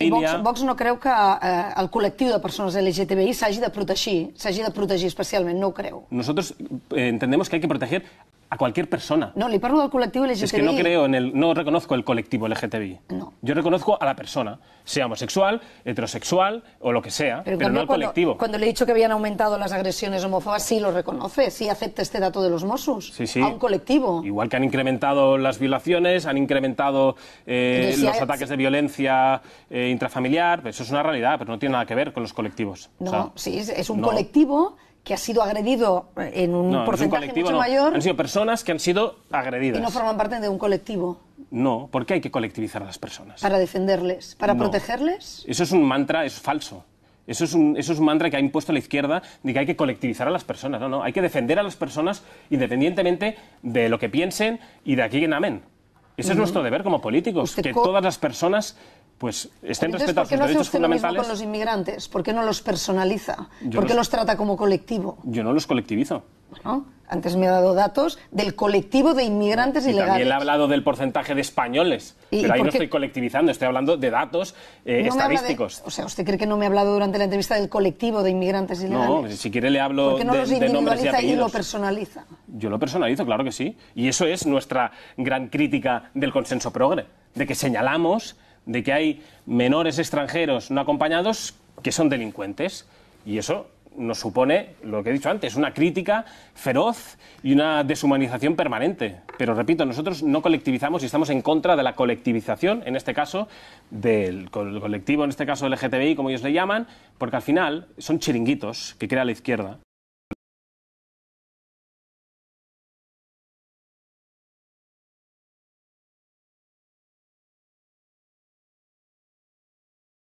línia... Vox, Vox no creu que eh, el col·lectiu de persones LGTBI s'hagi de protegir, s'hagi de protegir especialment, no ho creu. Nosotros eh, entendemos que hay que proteger a cualquier persona. No, le parlo al colectivo LGTBI. Es que no creo en el, no reconozco el colectivo LGTBI. No. Yo reconozco a la persona, sea homosexual, heterosexual o lo que sea, pero, no al colectivo. Cuando le he dicho que habían aumentado las agresiones homófobas, sí lo reconoce, sí acepta este dato de los Mossos. Sí, sí. A un colectivo. Igual que han incrementado las violaciones, han incrementado eh, los ataques de violencia eh, intrafamiliar, eso es una realidad, pero no tiene nada que ver con los colectivos. No, sí, es un colectivo que ha sido agredido eh, en un porcentaje mucho mayor. Han sido personas que han sido agredidas. Y no forman parte de un colectivo. No, porque hay que colectivizar a las personas. Para defenderles, para protegerles. Eso es un mantra, es falso. Eso es, un, mantra que ha impuesto la izquierda de que hay que colectivizar a las personas. No, no, hay que defender a las personas independientemente de lo que piensen y de aquí en amén. Ese es nuestro deber como políticos, que todas las personas pues estén respetadas. sus derechos fundamentales. ¿Por qué no hace usted lo mismo con los inmigrantes? ¿Por qué no los personaliza? ¿Por qué los trata como colectivo? Yo no los colectivizo. Bueno, antes me ha dado datos del colectivo de inmigrantes y ilegales. También ha hablado del porcentaje de españoles, pero ahí no estoy colectivizando, estoy hablando de datos eh, estadísticos. o sea, ¿usted cree que no me ha hablado durante la entrevista del colectivo de inmigrantes ilegales? No, si quiere le hablo no de, de nombres y apellidos. y lo personaliza? Yo lo personalizo, claro que sí. Y eso es nuestra gran crítica del consenso progre, de que señalamos de que hay menores extranjeros no acompañados que son delincuentes. Y eso nos supone, lo que he dicho antes, una crítica feroz y una deshumanización permanente. Pero repito, nosotros no colectivizamos y estamos en contra de la colectivización, en este caso, del colectivo, en este caso del LGTBI, como ellos le llaman, porque al final son chiringuitos que crea la izquierda